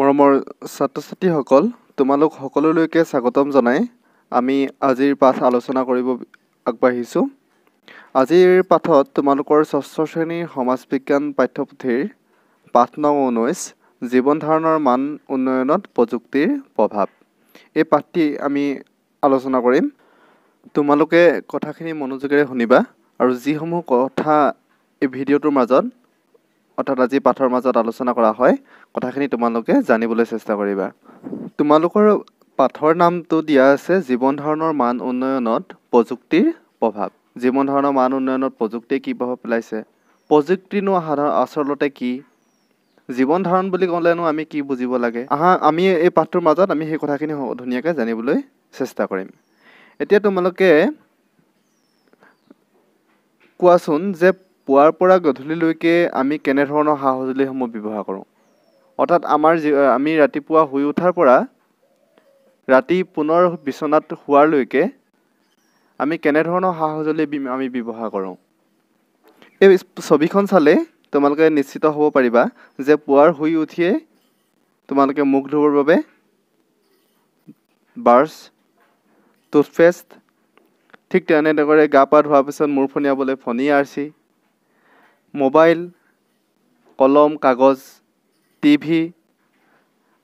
মৰমৰ ছাত্ৰ ছাত্ৰীসকল তোমালোক সকলোলৈকে স্বাগতম জনাই আমি আজিৰ পাঠ আলোচনা কৰিব আগবাঢ়িছোঁ আজিৰ পাঠত তোমালোকৰ ষষ্ঠ শ্ৰেণীৰ সমাজ বিজ্ঞান পাঠ্যপুথিৰ পাঠ নং ঊনৈছ জীৱন ধাৰণৰ মান উন্নয়নত প্ৰযুক্তিৰ প্ৰভাৱ এই পাঠটি আমি আলোচনা কৰিম তোমালোকে কথাখিনি মনোযোগেৰে শুনিবা আৰু যিসমূহ কথা এই ভিডিঅ'টোৰ মাজত অৰ্থাৎ আজি পাঠৰ মাজত আলোচনা কৰা হয় কথাখিনি তোমালোকে জানিবলৈ চেষ্টা কৰিবা তোমালোকৰ পাঠৰ নামটো দিয়া আছে জীৱন ধাৰণৰ মান উন্নয়নত প্ৰযুক্তিৰ প্ৰভাৱ জীৱন ধাৰণৰ মান উন্নয়নত প্ৰযুক্তিয়ে কি প্ৰভাৱ পেলাইছে প্ৰযুক্তিনো সাধাৰণ আচলতে কি জীৱন ধাৰণ বুলি ক'লেনো আমি কি বুজিব লাগে আহা আমি এই পাঠটোৰ মাজত আমি সেই কথাখিনি ধুনীয়াকৈ জানিবলৈ চেষ্টা কৰিম এতিয়া তোমালোকে কোৱাচোন যে পুৱাৰ পৰা গধূলিলৈকে আমি কেনেধৰণৰ সা সঁজুলিসমূহ ব্যৱহাৰ কৰোঁ অৰ্থাৎ আমাৰ যি আমি ৰাতিপুৱা শুই উঠাৰ পৰা ৰাতি পুনৰ বিচনাত শোৱাৰলৈকে আমি কেনেধৰণৰ সা সঁজুলি আমি ব্যৱহাৰ কৰোঁ এই ছবিখন চালে তোমালোকে নিশ্চিত হ'ব পাৰিবা যে পুৱাৰ শুই উঠিয়ে তোমালোকে মুখ ধুবৰ বাবে বাৰ্ছ টুথপেষ্ট ঠিক তেনেদৰে গা পা ধোৱাৰ পিছত মূৰ ফণিয়াবলৈ ফণি আৰ চি মোবাইল কলম কাগজ টি ভি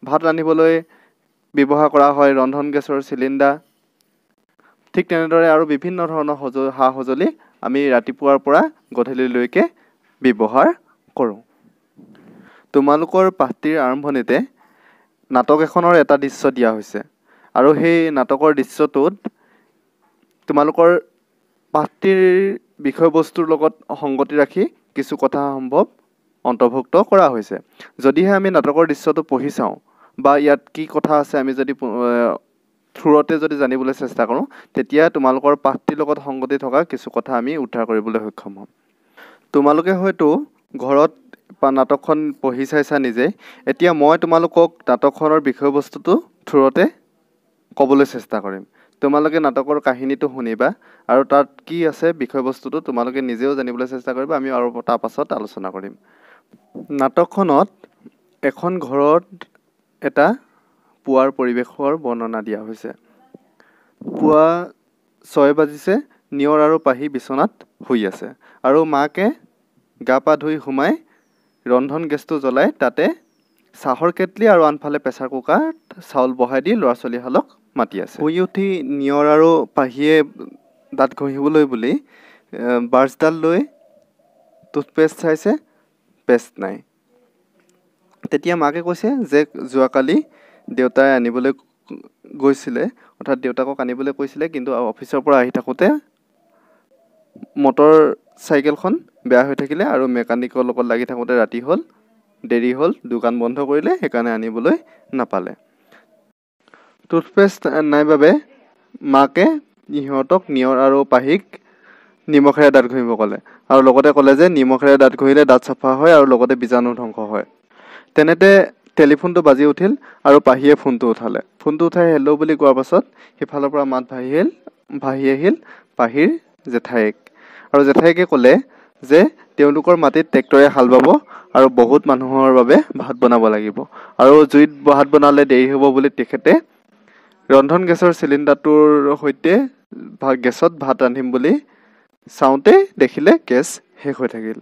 ভাত ৰান্ধিবলৈ ব্যৱহাৰ কৰা হয় ৰন্ধন গেছৰ চিলিণ্ডাৰ ঠিক তেনেদৰে আৰু বিভিন্ন ধৰণৰ সজ সা সঁজুলি আমি ৰাতিপুৱাৰ পৰা গধূলিলৈকে ব্যৱহাৰ কৰোঁ তোমালোকৰ পাঠটিৰ আৰম্ভণিতে নাটক এখনৰ এটা দৃশ্য দিয়া হৈছে আৰু সেই নাটকৰ দৃশ্যটোত তোমালোকৰ পাৰ্টিৰ বিষয়বস্তুৰ লগত সংগতি ৰাখি কিছু কথা সম্ভৱ অন্তৰ্ভুক্ত কৰা হৈছে যদিহে আমি নাটকৰ দৃশ্যটো পঢ়ি চাওঁ বা ইয়াত কি কথা আছে আমি যদি থ্ৰুৰতে যদি জানিবলৈ চেষ্টা কৰোঁ তেতিয়া তোমালোকৰ পাঠটিৰ লগত সংগতি থকা কিছু কথা আমি উদ্ধাৰ কৰিবলৈ সক্ষম হ'ম তোমালোকে হয়তো ঘৰত নাটকখন পঢ়ি চাইছা নিজে এতিয়া মই তোমালোকক নাটকখনৰ বিষয়বস্তুটো থ্ৰুৰতে ক'বলৈ চেষ্টা কৰিম তোমালোকে নাটকৰ কাহিনীটো শুনিবা আৰু তাত কি আছে বিষয়বস্তুটো তোমালোকে নিজেও জানিবলৈ চেষ্টা কৰিবা আমি আৰু তাৰ পাছত আলোচনা কৰিম নাটকখনত এখন ঘৰত এটা পুৱাৰ পৰিৱেশৰ বৰ্ণনা দিয়া হৈছে পুৱা ছয় বাজিছে নিয়ৰ আৰু পাহি বিচনাত শুই আছে আৰু মাকে গা পা ধুই সোমাই ৰন্ধন গেছটো জ্বলাই তাতে চাহৰ কেটলি আৰু আনফালে প্ৰেচাৰ কুকাৰত চাউল বহাই দি ল'ৰা ছোৱালীহালক মাতি আছে শুই উঠি নিয়ৰ আৰু পাহিয়ে দাঁত ঘঁহিবলৈ বুলি ব্ৰাছডাল লৈ টুথপেষ্ট চাইছে পেষ্ট নাই তেতিয়া মাকে কৈছে যে যোৱাকালি দেউতাই আনিবলৈ গৈছিলে অৰ্থাৎ দেউতাকক আনিবলৈ কৈছিলে কিন্তু অফিচৰ পৰা আহি থাকোঁতে মটৰ চাইকেলখন বেয়া হৈ থাকিলে আৰু মেকানিকৰ লগত লাগি থাকোঁতে ৰাতি হ'ল দেৰি হ'ল দোকান বন্ধ কৰিলে সেইকাৰণে আনিবলৈ নাপালে টুথপেষ্ট নাই বাবে মাকে ইহঁতক নিয়ৰ আৰু পাহিক নিমখেৰে দাঁত ঘঁহিব ক'লে আৰু লগতে ক'লে যে নিমখেৰে দাঁত ঘঁহিলে দাঁত চাফা হয় আৰু লগতে বীজাণু ধ্বংস হয় তেনেতে টেলিফোনটো বাজি উঠিল আৰু পাহিয়ে ফোনটো উঠালে ফোনটো উঠাই হেল্ল' বুলি কোৱাৰ পাছত সিফালৰ পৰা মাত ভাহি আহিল ভাহি আহিল পাহিৰ জেঠায়েক আৰু জেঠায়েকে ক'লে যে তেওঁলোকৰ মাটিত ট্ৰেক্টৰে হাল বাব আৰু বহুত মানুহৰ বাবে ভাত বনাব লাগিব আৰু জুইত ভাত বনালে দেৰি হ'ব বুলি তেখেতে ৰন্ধন গেছৰ চিলিণ্ডাৰটোৰ সৈতে গেছত ভাত ৰান্ধিম বুলি চাওঁতে দেখিলে গেছ শেষ হৈ থাকিল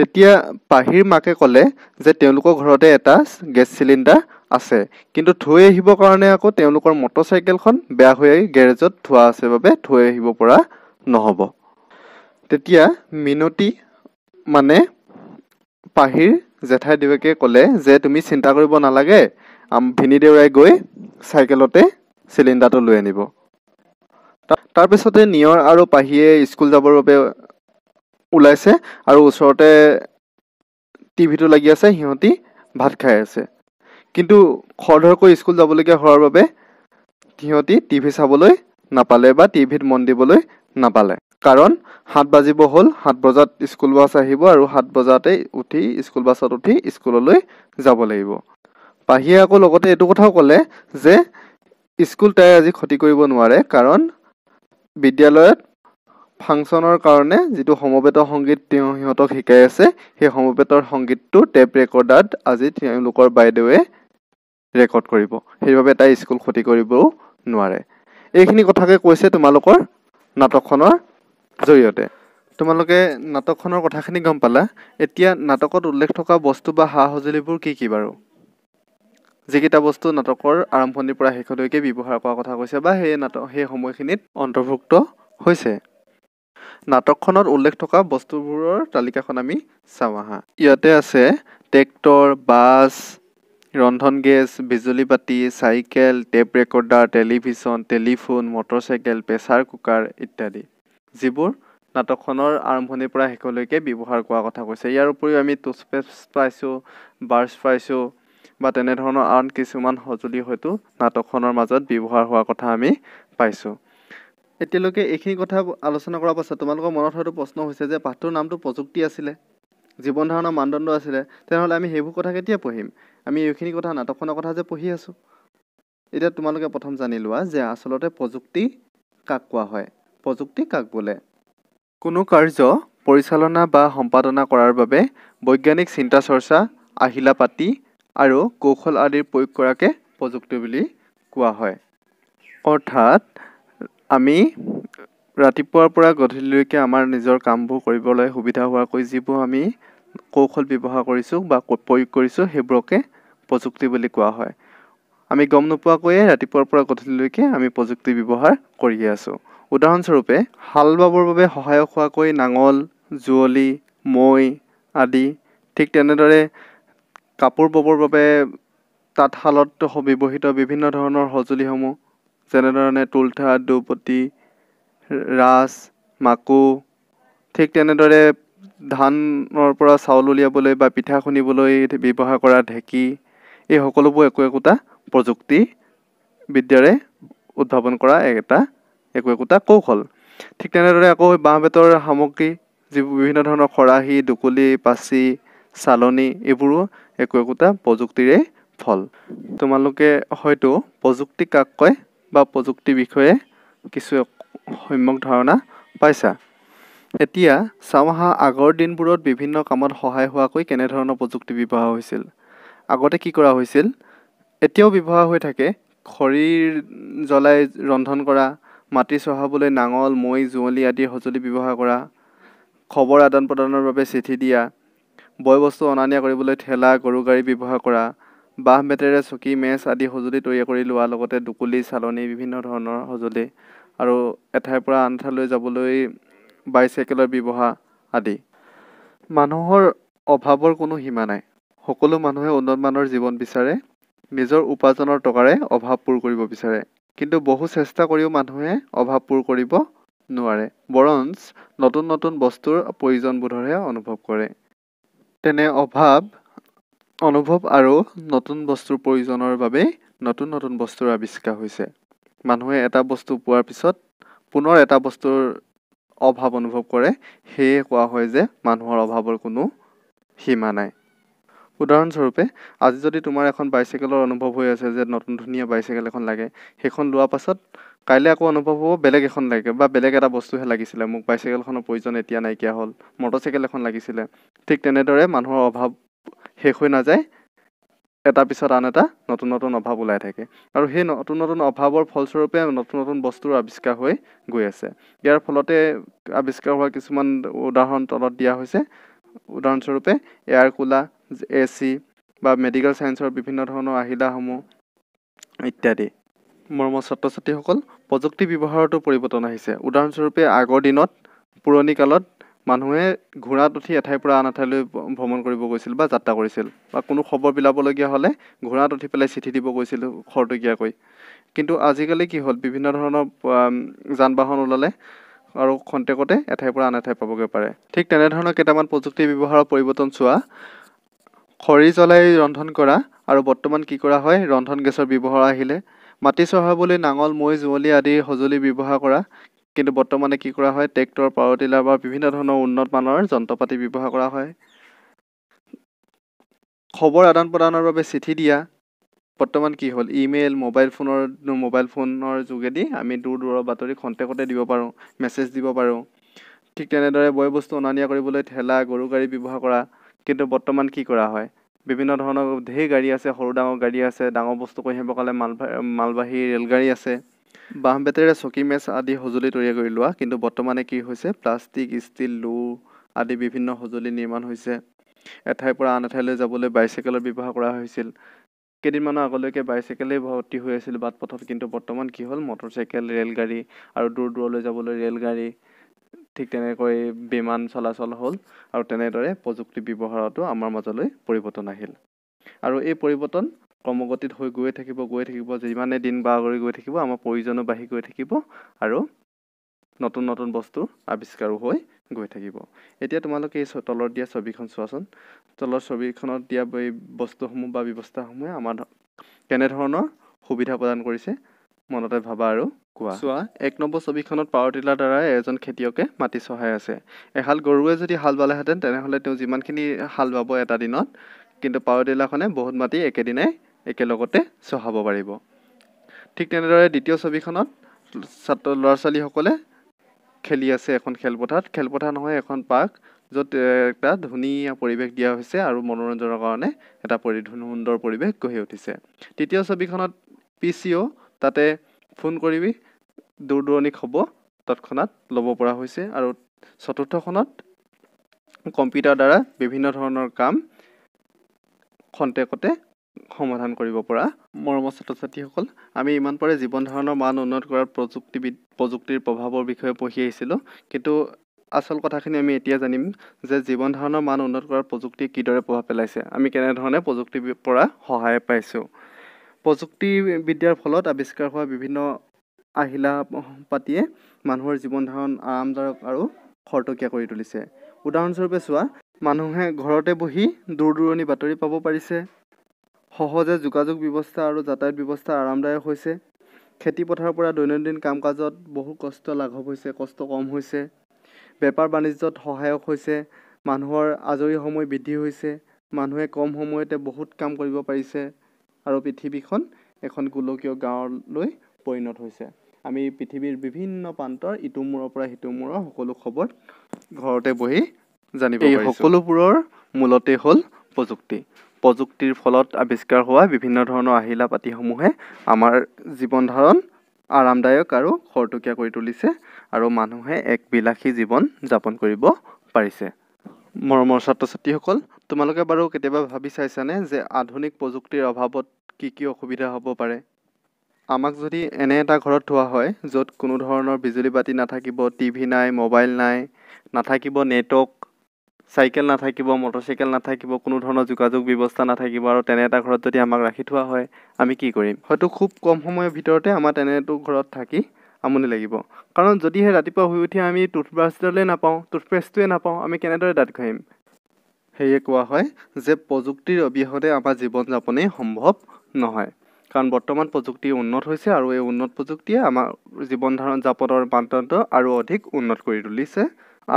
তেতিয়া পাহিৰ মাকে ক'লে যে তেওঁলোকৰ ঘৰতে এটা গেছ চিলিণ্ডাৰ আছে কিন্তু থৈ আহিবৰ কাৰণে আকৌ তেওঁলোকৰ মটৰচাইকেলখন বেয়া হৈ গেৰেজত থোৱা আছে বাবে থৈ আহিব পৰা নহ'ব তেতিয়া মিনতি মানে পাহিৰ জেঠাইদেৱেকে ক'লে যে তুমি চিন্তা কৰিব নালাগে ভিনীদেউৰাই গৈ চাইকেলতে চিলিণ্ডাৰটো লৈ আনিব তাৰপিছতে নিয়ৰ আৰু পাহিয়ে স্কুল যাবৰ বাবে ওলাইছে আৰু ওচৰতে টিভিটো লাগি আছে সিহঁতি ভাত খাই আছে কিন্তু খৰধৰকৈ স্কুল যাবলগীয়া হোৱাৰ বাবে সিহঁতি টিভি চাবলৈ নাপালে বা টিভিত মন দিবলৈ নাপালে কাৰণ সাত বাজিব হ'ল সাত বজাত স্কুল বাছ আহিব আৰু সাত বজাতে উঠি স্কুল বাছত উঠি স্কুললৈ যাব লাগিব পাহিয়ে আকৌ লগতে এইটো কথাও ক'লে যে স্কুল তাই আজি ক্ষতি কৰিব নোৱাৰে কাৰণ বিদ্যালয়ত ফাংচনৰ কাৰণে যিটো সমবেত সংগীত তেওঁ সিহঁতক শিকাই আছে সেই সমবেতৰ সংগীতটো টেপ ৰেকৰ্ডাৰত আজি তেওঁলোকৰ বাইদেৱে ৰেকৰ্ড কৰিব সেইবাবে তাই স্কুল ক্ষতি কৰিবও নোৱাৰে এইখিনি কথাকে কৈছে তোমালোকৰ নাটকখনৰ জৰিয়তে তোমালোকে নাটকখনৰ কথাখিনি গম পালা এতিয়া নাটকত উল্লেখ থকা বস্তু বা সা সঁজুলিবোৰ কি কি বাৰু যিকেইটা বস্তু নাটকৰ আৰম্ভণিৰ পৰা শেষলৈকে ব্যৱহাৰ কৰাৰ কথা কৈছে বা সেই নাটক সেই সময়খিনিত অন্তৰ্ভুক্ত হৈছে নাটকখনত উল্লেখ থকা বস্তুবোৰৰ তালিকাখন আমি চাওঁ আহা ইয়াতে আছে ট্ৰেক্টৰ বাছ ৰন্ধন গেছ বিজুলী বাতি cycle tape recorder television telephone motorcycle pressure cooker ইত্যাদি যিবোৰ নাটকখনৰ আৰম্ভণিৰ পৰা শেষলৈকে ব্যৱহাৰ কৰা কথা কৈছে ইয়াৰ উপৰিও আমি টুথপেষ্ট পাইছোঁ বাৰ্ছ পাইছোঁ বা তেনেধৰণৰ আন কিছুমান সঁজুলি হয়তো নাটকখনৰ মাজত ব্যৱহাৰ হোৱাৰ কথা আমি পাইছোঁ এতিয়ালৈকে এইখিনি কথা আলোচনা কৰাৰ পাছত তোমালোকৰ মনত হয়তো প্ৰশ্ন হৈছে যে পাঠটোৰ নামটো প্ৰযুক্তি আছিলে জীৱন ধাৰণৰ মানদণ্ড আছিলে তেনেহ'লে আমি সেইবোৰ কথা কেতিয়া পঢ়িম আমি এইখিনি কথা নাটকখনৰ কথা যে পঢ়ি আছোঁ এতিয়া তোমালোকে প্ৰথম জানি লোৱা যে আচলতে প্ৰযুক্তি কাক কোৱা হয় প্ৰযুক্তি কাক বোলে কোনো কাৰ্য পৰিচালনা বা সম্পাদনা কৰাৰ বাবে বৈজ্ঞানিক চিন্তা চৰ্চা আহিলা পাতি আৰু কৌশল আদিৰ প্ৰয়োগ কৰাকে প্ৰযুক্তি বুলি কোৱা হয় অৰ্থাৎ আমি ৰাতিপুৱাৰ পৰা গধূলিলৈকে আমাৰ নিজৰ কামবোৰ কৰিবলৈ সুবিধা হোৱাকৈ যিবোৰ আমি কৌশল ব্যৱহাৰ কৰিছোঁ বা প্ৰয়োগ কৰিছোঁ সেইবোৰকে প্ৰযুক্তি বুলি কোৱা হয় আমি গম নোপোৱাকৈয়ে ৰাতিপুৱাৰ পৰা গধূলিলৈকে আমি প্ৰযুক্তি ব্যৱহাৰ কৰিয়ে আছোঁ উদাহৰণস্বৰূপে হাল বাবৰ বাবে সহায়ক হোৱাকৈ নাঙল যুঁৱলি মৈ আদি ঠিক তেনেদৰে কাপোৰ ববৰ বাবে তাঁতশালত ব্যৱহৃত বিভিন্ন ধৰণৰ সঁজুলিসমূহ যেনেধৰণে তুলঠা দুপতি ৰাজ মাকো ঠিক তেনেদৰে ধানৰ পৰা চাউল উলিয়াবলৈ বা পিঠা খুন্দিবলৈ ব্যৱহাৰ কৰা ঢেঁকী এই সকলোবোৰ একো একোটা প্ৰযুক্তি বিদ্যাৰে উদ্ভাৱন কৰা এটা একো একোটা কৌশল ঠিক তেনেদৰে আকৌ বাঁহ বেতৰ সামগ্ৰী যিবোৰ বিভিন্ন ধৰণৰ খৰাহি দুকুলি পাচি চালনী এইবোৰো একো একোটা প্ৰযুক্তিৰে ফল তোমালোকে হয়তো প্ৰযুক্তি কাক কয় বা প্ৰযুক্তিৰ বিষয়ে কিছু সম্যক ধাৰণা পাইছা এতিয়া চাওঁ আহা আগৰ দিনবোৰত বিভিন্ন কামত সহায় হোৱাকৈ কেনেধৰণৰ প্ৰযুক্তি ব্যৱহাৰ হৈছিল আগতে কি কৰা হৈছিল এতিয়াও ব্যৱহাৰ হৈ থাকে খৰিৰ জ্বলাই ৰন্ধন কৰা মাটি চহাবলৈ নাঙল মৈ যুঁৱলি আদিৰ সঁজুলি ব্যৱহাৰ কৰা খবৰ আদান প্ৰদানৰ বাবে চিঠি দিয়া বয় বস্তু অনা নিয়া কৰিবলৈ ঠেলা গৰু গাড়ী ব্যৱহাৰ কৰা বাঁহ বেতেৰে চকী মেচ আদি সঁজুলি তৈয়াৰ কৰি লোৱাৰ লগতে দুকুলি চালনী বিভিন্ন ধৰণৰ সঁজুলি আৰু এঠাইৰ পৰা আন ঠাইলৈ যাবলৈ বাইচাইকেলৰ ব্যৱহাৰ আদি মানুহৰ অভাৱৰ কোনো সীমা নাই সকলো মানুহে উন্নতমানৰ জীৱন বিচাৰে নিজৰ উপাৰ্জনৰ টকাৰে অভাৱ পূৰ কৰিব বিচাৰে কিন্তু বহু চেষ্টা কৰিও মানুহে অভাৱ পূৰ কৰিব নোৱাৰে বৰঞ্চ নতুন নতুন বস্তুৰ প্ৰয়োজনবোধৰহে অনুভৱ কৰে তেনে অভাৱ অনুভৱ আৰু নতুন বস্তুৰ প্ৰয়োজনৰ বাবে নতুন নতুন বস্তুৰ আৱিষ্কাৰ হৈছে মানুহে এটা বস্তু পোৱাৰ পিছত পুনৰ এটা বস্তুৰ অভাৱ অনুভৱ কৰে সেয়ে কোৱা হয় যে মানুহৰ অভাৱৰ কোনো সীমা নাই উদাহৰণস্বৰূপে আজি যদি তোমাৰ এখন বাইচাইকেলৰ অনুভৱ হৈ আছে যে নতুন ধুনীয়া বাইচাইকেল এখন লাগে সেইখন লোৱাৰ পাছত কাইলৈ আকৌ অনুভৱ হ'ব বেলেগ এখন লাগে বা বেলেগ এটা বস্তুহে লাগিছিলে মোক বাইচাইকেলখনৰ প্ৰয়োজন এতিয়া নাইকিয়া হ'ল মটৰচাইকেল এখন লাগিছিলে ঠিক তেনেদৰে মানুহৰ অভাৱ শেষ হৈ নাযায় এটা পিছত আন এটা নতুন নতুন অভাৱ ওলাই থাকে আৰু সেই নতুন নতুন অভাৱৰ ফলস্বৰূপে নতুন নতুন বস্তুৰ আৱিষ্কাৰ হৈ গৈ আছে ইয়াৰ ফলতে আৱিষ্কাৰ হোৱা কিছুমান উদাহৰণ তলত দিয়া হৈছে উদাহৰণস্বৰূপে এয়াৰ কুলাৰ এ চি বা মেডিকেল ছায়েন্সৰ বিভিন্ন ধৰণৰ আহিলাসমূহ ইত্যাদি মৰমৰ ছাত্ৰ ছাত্ৰীসকল প্ৰযুক্তি ব্যৱহাৰতো পৰিৱৰ্তন আহিছে উদাহৰণস্বৰূপে আগৰ দিনত পুৰণি কালত মানুহে ঘোঁৰাত উঠি এঠাইৰ পৰা আন এঠাইলৈ ভ্ৰমণ কৰিব গৈছিল বা যাত্ৰা কৰিছিল বা কোনো খবৰ বিলাবলগীয়া হ'লে ঘোঁৰাত উঠি পেলাই চিঠি দিব গৈছিল খৰতকীয়াকৈ কিন্তু আজিকালি কি হ'ল বিভিন্ন ধৰণৰ যান বাহন ওলালে আৰু খন্তেকতে এঠাইৰ পৰা আন এঠাই পাবগৈ পাৰে ঠিক তেনেধৰণৰ কেইটামান প্ৰযুক্তি ব্যৱহাৰৰ পৰিৱৰ্তন চোৱা খৰি জ্বলাই ৰন্ধন কৰা আৰু বৰ্তমান কি কৰা হয় ৰন্ধন গেছৰ ব্যৱহাৰ আহিলে মাটি চহাবলৈ নাঙল মৈ যুঁৱলি আদি সঁজুলি ব্যৱহাৰ কৰা কিন্তু বৰ্তমানে কি কৰা হয় ট্ৰেক্টৰ পাৱাৰ টিলাৰ বা বিভিন্ন ধৰণৰ উন্নত মানৰ পাতি ব্যৱহাৰ কৰা হয় খবৰ আদান প্ৰদানৰ বাবে চিঠি দিয়া বৰ্তমান কি হ'ল ইমেইল মোবাইল ফোনৰ মোবাইল ফোনৰ যোগেদি আমি দূৰ দূৰৰ বাতৰি খন্তেকতে দিব পাৰোঁ মেছেজ দিব পাৰোঁ ঠিক তেনেদৰে বয় বস্তু অনা নিয়া কৰিবলৈ ঠেলা গৰু গাড়ী ব্যৱহাৰ কৰা কিন্তু বৰ্তমান কি কৰা হয় বিভিন্ন ধৰণৰ ঢেৰ গাড়ী আছে সৰু ডাঙৰ গাড়ী আছে ডাঙৰ বস্তু কঢ়িয়াবৰ কাৰণে মালভা মালবাহী ৰে'লগাড়ী আছে বাঁহ বেতেৰে চকী মেচ আদি সঁজুলি তৈয়াৰ কৰি লোৱা কিন্তু বৰ্তমানে কি হৈছে প্লাষ্টিক ষ্টীল লো আদি বিভিন্ন সঁজুলি নিৰ্মাণ হৈছে এঠাইৰ পৰা আন এঠাইলৈ যাবলৈ বাইচাইকেলৰ ব্যৱহাৰ কৰা হৈছিল কেইদিনমানৰ আগলৈকে বাইচাইকেলেই ভৰ্তি হৈ আছিল বাট পথত কিন্তু বৰ্তমান কি হ'ল মটৰচাইকেল ৰে'লগাড়ী আৰু দূৰ দূৰলৈ যাবলৈ ৰে'লগাড়ী ঠিক তেনেকৈ বিমান চলাচল হ'ল আৰু তেনেদৰে প্ৰযুক্তি ব্যৱহাৰতো আমাৰ মাজলৈ পৰিৱৰ্তন আহিল আৰু এই পৰিৱৰ্তন ক্ৰমগতিত হৈ গৈ থাকিব গৈ থাকিব যিমানে দিন বাগৰি গৈ থাকিব আমাৰ প্ৰয়োজনো বাঢ়ি গৈ থাকিব আৰু নতুন নতুন বস্তু আৱিষ্কাৰো হৈ গৈ থাকিব এতিয়া তোমালোকে এই তলত দিয়া ছবিখন চোৱাচোন তলৰ ছবিখনত দিয়া এই বস্তুসমূহ বা ব্যৱস্থাসমূহে আমাৰ কেনেধৰণৰ সুবিধা প্ৰদান কৰিছে মনতে ভাবা আৰু কোৱা চোৱা এক নম্বৰ ছবিখনত পাৱাৰ টিলাৰ দ্বাৰা এজন খেতিয়কে মাটি চহাই আছে এহাল গৰুৱে যদি হাল বালেহেঁতেন তেনেহ'লে তেওঁ যিমানখিনি হাল বাব এটা দিনত কিন্তু পাৱাৰ টিলাৰখনে বহুত মাটি একেদিনাই একেলগতে চহাব পাৰিব ঠিক তেনেদৰে দ্বিতীয় ছবিখনত ছাত্ৰ ল'ৰা ছোৱালীসকলে খেলি আছে এখন খেলপথাৰত খেলপথাৰ নহয় এখন পাৰ্ক য'ত এটা ধুনীয়া পৰিৱেশ দিয়া হৈছে আৰু মনোৰঞ্জনৰ কাৰণে এটা পৰি সুন্দৰ পৰিৱেশ গঢ়ি উঠিছে তৃতীয় ছবিখনত পি চি অ' তাতে ফোন কৰিবি দূৰ দূৰণি হ'ব তৎক্ষণাত ল'ব পৰা হৈছে আৰু চতুৰ্থখনত কম্পিউটাৰৰ দ্বাৰা বিভিন্ন ধৰণৰ কাম খন্তেকতে সমাধান কৰিব পৰা মৰমৰ ছাত্ৰ ছাত্ৰীসকল আমি ইমান পাৰে জীৱন ধাৰণৰ মান উন্নত কৰাৰ প্ৰযুক্তিবিদ প্ৰযুক্তিৰ প্ৰভাৱৰ বিষয়ে পঢ়ি আহিছিলোঁ কিন্তু আচল কথাখিনি আমি এতিয়া জানিম যে জীৱন ধাৰণৰ মান উন্নত কৰাৰ প্ৰযুক্তিয়ে কিদৰে প্ৰভাৱ পেলাইছে আমি কেনেধৰণে প্ৰযুক্তিৰ পৰা সহায় পাইছোঁ প্ৰযুক্তিবিদ্যাৰ ফলত আৱিষ্কাৰ হোৱা বিভিন্ন আহিলা পাতিয়ে মানুহৰ জীৱন ধাৰণ আৰামদায়ক আৰু খৰতকীয়া কৰি তুলিছে উদাহৰণস্বৰূপে চোৱা মানুহে ঘৰতে বহি দূৰ দূৰণি বাতৰি পাব পাৰিছে সহজে যোগাযোগ ব্যৱস্থা আৰু যাতায়াত ব্যৱস্থা আৰামদায়ক হৈছে খেতিপথাৰৰ পৰা দৈনন্দিন কাম কাজত বহু কষ্ট লাঘৱ হৈছে কষ্ট কম হৈছে বেপাৰ বাণিজ্যত সহায়ক হৈছে মানুহৰ আজৰি সময় বৃদ্ধি হৈছে মানুহে কম সময়তে বহুত কাম কৰিব পাৰিছে আৰু পৃথিৱীখন এখন গোলকীয় গাঁৱলৈ পৰিণত হৈছে আমি পৃথিৱীৰ বিভিন্ন প্ৰান্তৰ ইটো মূৰৰ পৰা সিটো মূৰৰ সকলো খবৰ ঘৰতে বহি জানিব এই সকলোবোৰৰ মূলতে হ'ল প্ৰযুক্তি প্ৰযুক্তিৰ ফলত আৱিষ্কাৰ হোৱা বিভিন্ন ধৰণৰ আহিলা পাতিসমূহে আমাৰ জীৱন ধাৰণ আৰামদায়ক আৰু খৰতকীয়া কৰি তুলিছে আৰু মানুহে এক বিলাসী জীৱন যাপন কৰিব পাৰিছে মৰমৰ ছাত্ৰ ছাত্ৰীসকল তোমালোকে বাৰু কেতিয়াবা ভাবি চাইছানে যে আধুনিক প্ৰযুক্তিৰ অভাৱত কি কি অসুবিধা হ'ব পাৰে আমাক যদি এনে এটা ঘৰত থোৱা হয় য'ত কোনো ধৰণৰ বিজুলী বাতি নাথাকিব টিভি নাই মোবাইল নাই নাথাকিব নেটৱৰ্ক চাইকেল নাথাকিব মটৰ চাইকেল নাথাকিব কোনো ধৰণৰ যোগাযোগ ব্যৱস্থা নাথাকিব আৰু তেনে এটা ঘৰত যদি আমাক ৰাখি থোৱা হয় আমি কি কৰিম হয়তো খুব কম সময়ৰ ভিতৰতে আমাৰ তেনেটো ঘৰত থাকি আমনি লাগিব কাৰণ যদিহে ৰাতিপুৱা শুই উঠি আমি টুথব্ৰাছডালেই নাপাওঁ টুথপেষ্টটোৱে নাপাওঁ আমি কেনেদৰে দাঁত ঘঁহিম সেয়ে কোৱা হয় যে প্ৰযুক্তিৰ অবিহনে আমাৰ জীৱন যাপনেই সম্ভৱ নহয় কাৰণ বৰ্তমান প্ৰযুক্তি উন্নত হৈছে আৰু এই উন্নত প্ৰযুক্তিয়ে আমাৰ জীৱন ধাৰণ যাপনৰ মানদণ্ড আৰু অধিক উন্নত কৰি তুলিছে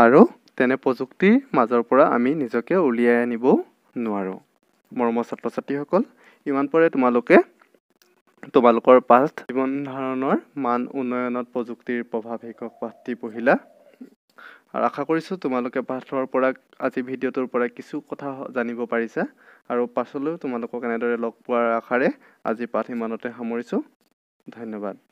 আৰু তেনে প্ৰযুক্তিৰ মাজৰ পৰা আমি নিজকে উলিয়াই আনিবও নোৱাৰোঁ মৰমৰ ছাত্ৰ ছাত্ৰীসকল ইমান পৰে তোমালোকে তোমালোকৰ পাঠ জীৱন ধাৰণৰ মান উন্নয়নত প্ৰযুক্তিৰ প্ৰভাৱ শিক্ষক পাঠটি পঢ়িলা আৰু আশা কৰিছোঁ তোমালোকে পাঠৰ পৰা আজি ভিডিঅ'টোৰ পৰা কিছু কথা জানিব পাৰিছা আৰু পাছলৈও তোমালোকক এনেদৰে লগ পোৱাৰ আশাৰে আজি পাঠ ইমানতে সামৰিছোঁ ধন্যবাদ